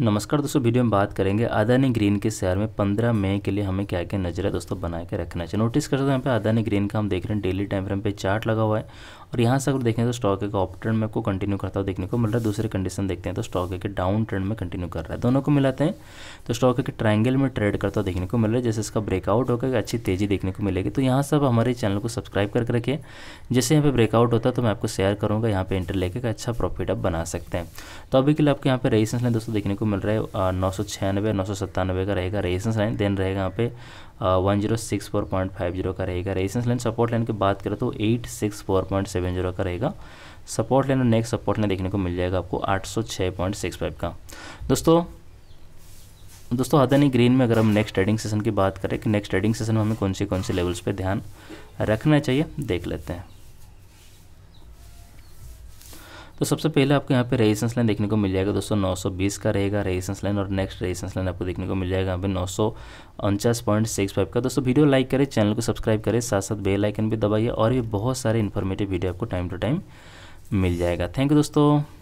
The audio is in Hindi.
नमस्कार दोस्तों वीडियो में बात करेंगे अदानी ग्रीन के शेयर में 15 मई के लिए हमें क्या क्या नजर है दोस्तों बना के रखना चाहिए नोटिस कर सकते हैं यहाँ पे अदानी ग्रीन का हम देख रहे हैं डेली टाइम फ्रेम पे चार्ट लगा हुआ है और यहाँ से अगर देखें तो स्टॉक एक ऑप ट्रेंड में आपको कंटिन्यू करता हुआ देखने को मिल रहा है दूसरी कंडीशन देखते हैं तो स्टॉक एक डाउन ट्रेंड में कंटिन्यू कर रहा है दोनों को मिलाते हैं तो स्टॉक एक ट्राइंगल में ट्रेड करता हुआ देखने को मिल रहा है जैसे इसका ब्रेकआउट होकर अच्छी तेज़ी देखने को मिलेगी तो यहाँ सब हमारे चैनल को सब्सक्राइब करके रखिए जैसे यहाँ पर ब्रेकआउट होता है तो मैं आपको शेयर करूँगा यहाँ पर इंटर लेकर अच्छा प्रॉफिट आप बना सकते हैं तो अभी के लिए आपके यहाँ पर रेजिस्टेंस लाइन दोस्तों देखने को मिल रहा है नौ सौ छियानवे नौ सौ सत्तानवे का रहेगा रेजिस्टेंस लाइन देन रहेगा यहाँ पर one zero six four point five zero का रहेगा रेजिस्टेंस लाइन सपोर्ट लाइन की बात करें तो eight six four point seven zero का रहेगा सपोर्ट लाइन और नेक्स्ट सपोर्ट लाइन देखने को मिल जाएगा आपको आठ सौ छः पॉइंट सिक्स फाइव का दोस्तों दोस्तों हदनी ग्रीन में अगर हम नेक्स्ट ट्रेडिंग सेशन की बात करें कि नेक्स्ट ट्रेडिंग सेशन में हमें कौन से कौन से लेवल्स पर ध्यान रखना चाहिए देख लेते हैं तो सबसे पहले आपको यहाँ पे रेजिस्टेंस लाइन देखने को मिल जाएगा दोस्तों 920 का रहेगा रेजिस्टेंस लाइन और नेक्स्ट रेजिस्टेंस लाइन आपको देखने को मिल जाएगा यहाँ पे नौ का दोस्तों वीडियो लाइक करें चैनल को सब्सक्राइब करें साथ साथ बेल आइकन भी दबाइए और भी बहुत सारे इन्फॉर्मेटिव वीडियो आपको टाइम टू टाइम मिल जाएगा थैंक यू दोस्तों